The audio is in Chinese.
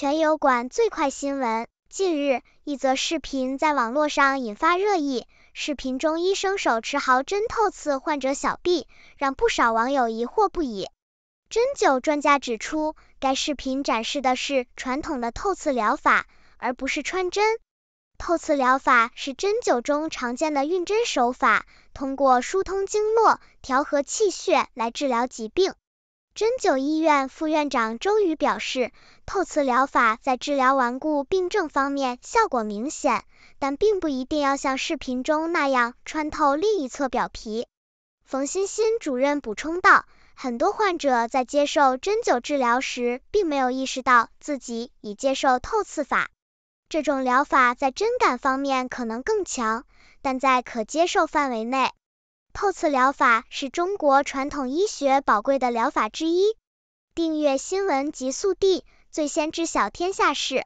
全油管最快新闻。近日，一则视频在网络上引发热议。视频中，医生手持毫针透刺患者小臂，让不少网友疑惑不已。针灸专家指出，该视频展示的是传统的透刺疗法，而不是穿针。透刺疗法是针灸中常见的运针手法，通过疏通经络、调和气血来治疗疾病。针灸医院副院长周宇表示，透刺疗法在治疗顽固病症方面效果明显，但并不一定要像视频中那样穿透另一侧表皮。冯欣欣主任补充道，很多患者在接受针灸治疗时，并没有意识到自己已接受透刺法。这种疗法在针感方面可能更强，但在可接受范围内。透刺疗法是中国传统医学宝贵的疗法之一。订阅新闻极速递，最先知晓天下事。